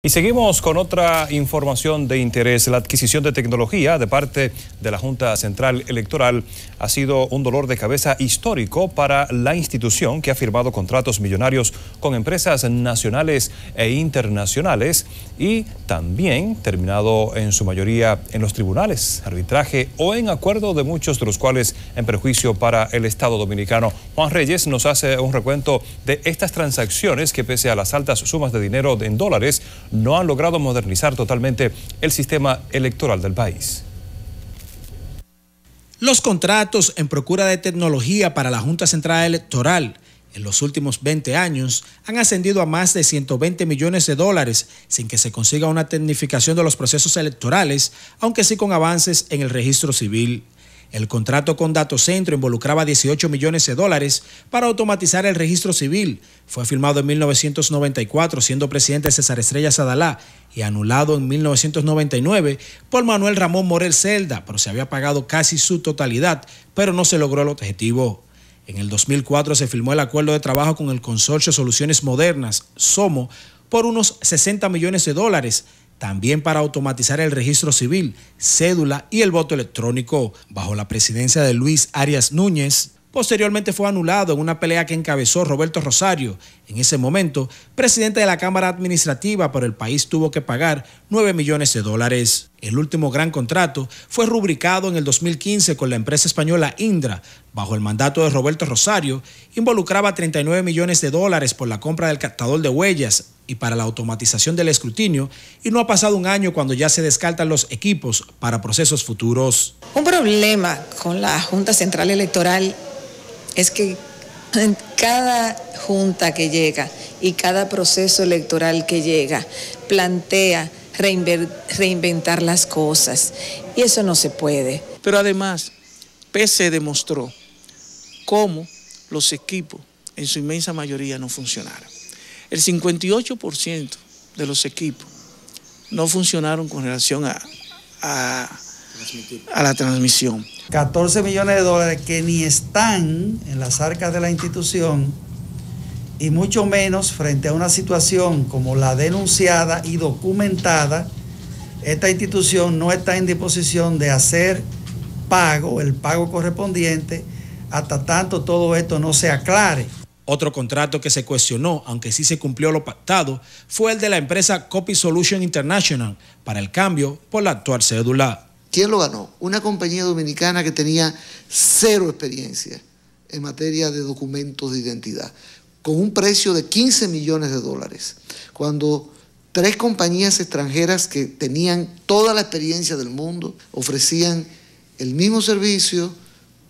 Y seguimos con otra información de interés. La adquisición de tecnología de parte de la Junta Central Electoral ha sido un dolor de cabeza histórico para la institución que ha firmado contratos millonarios con empresas nacionales e internacionales y también terminado en su mayoría en los tribunales, arbitraje o en acuerdo de muchos de los cuales en perjuicio para el Estado dominicano. Juan Reyes nos hace un recuento de estas transacciones que pese a las altas sumas de dinero en dólares no han logrado modernizar totalmente el sistema electoral del país. Los contratos en procura de tecnología para la Junta Central Electoral en los últimos 20 años han ascendido a más de 120 millones de dólares sin que se consiga una tecnificación de los procesos electorales, aunque sí con avances en el registro civil. El contrato con Datocentro involucraba 18 millones de dólares para automatizar el registro civil. Fue firmado en 1994 siendo presidente César Estrella Sadalá y anulado en 1999 por Manuel Ramón Morel Celda, pero se había pagado casi su totalidad, pero no se logró el objetivo. En el 2004 se firmó el acuerdo de trabajo con el consorcio Soluciones Modernas, SOMO, por unos 60 millones de dólares, también para automatizar el registro civil, cédula y el voto electrónico. Bajo la presidencia de Luis Arias Núñez, Posteriormente fue anulado en una pelea que encabezó Roberto Rosario. En ese momento, presidente de la Cámara Administrativa, por el país tuvo que pagar 9 millones de dólares. El último gran contrato fue rubricado en el 2015 con la empresa española Indra, bajo el mandato de Roberto Rosario, involucraba 39 millones de dólares por la compra del captador de huellas y para la automatización del escrutinio, y no ha pasado un año cuando ya se descartan los equipos para procesos futuros. Un problema con la Junta Central Electoral es que cada junta que llega y cada proceso electoral que llega plantea reinventar las cosas y eso no se puede. Pero además, PC demostró cómo los equipos en su inmensa mayoría no funcionaron. El 58% de los equipos no funcionaron con relación a a la transmisión. 14 millones de dólares que ni están en las arcas de la institución y mucho menos frente a una situación como la denunciada y documentada, esta institución no está en disposición de hacer pago, el pago correspondiente, hasta tanto todo esto no se aclare. Otro contrato que se cuestionó, aunque sí se cumplió lo pactado, fue el de la empresa Copy Solution International para el cambio por la actual cédula ¿Quién lo ganó? Una compañía dominicana que tenía cero experiencia en materia de documentos de identidad, con un precio de 15 millones de dólares, cuando tres compañías extranjeras que tenían toda la experiencia del mundo ofrecían el mismo servicio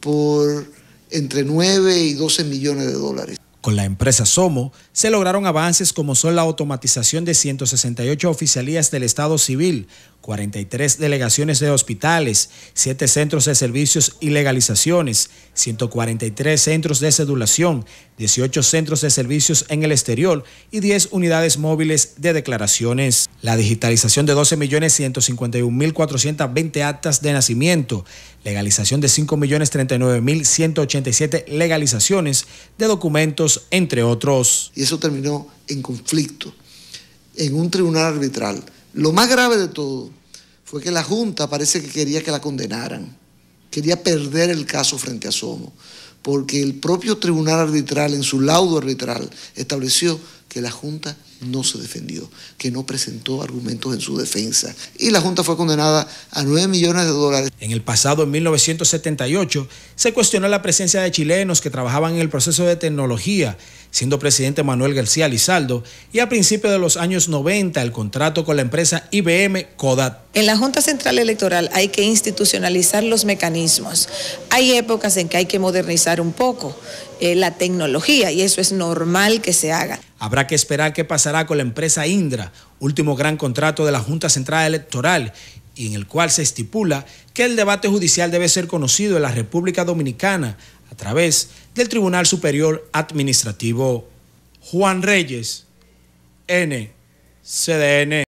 por entre 9 y 12 millones de dólares. Con la empresa Somo se lograron avances como son la automatización de 168 oficialías del Estado Civil, 43 delegaciones de hospitales, 7 centros de servicios y legalizaciones, 143 centros de sedulación, 18 centros de servicios en el exterior y 10 unidades móviles de declaraciones. La digitalización de 12.151.420 actas de nacimiento, legalización de 5.039.187 legalizaciones de documentos, entre otros. Y eso terminó en conflicto, en un tribunal arbitral. Lo más grave de todo fue que la Junta parece que quería que la condenaran. Quería perder el caso frente a Somo, porque el propio Tribunal Arbitral en su laudo arbitral estableció que la Junta no se defendió, que no presentó argumentos en su defensa. Y la Junta fue condenada a 9 millones de dólares. En el pasado, en 1978, se cuestionó la presencia de chilenos que trabajaban en el proceso de tecnología, siendo presidente Manuel García Lizaldo, y a principios de los años 90 el contrato con la empresa IBM CODAT. En la Junta Central Electoral hay que institucionalizar los mecanismos. Hay épocas en que hay que modernizar un poco eh, la tecnología y eso es normal que se haga. Habrá que esperar que pasa con la empresa Indra, último gran contrato de la Junta Central Electoral, y en el cual se estipula que el debate judicial debe ser conocido en la República Dominicana a través del Tribunal Superior Administrativo. Juan Reyes, NCDN.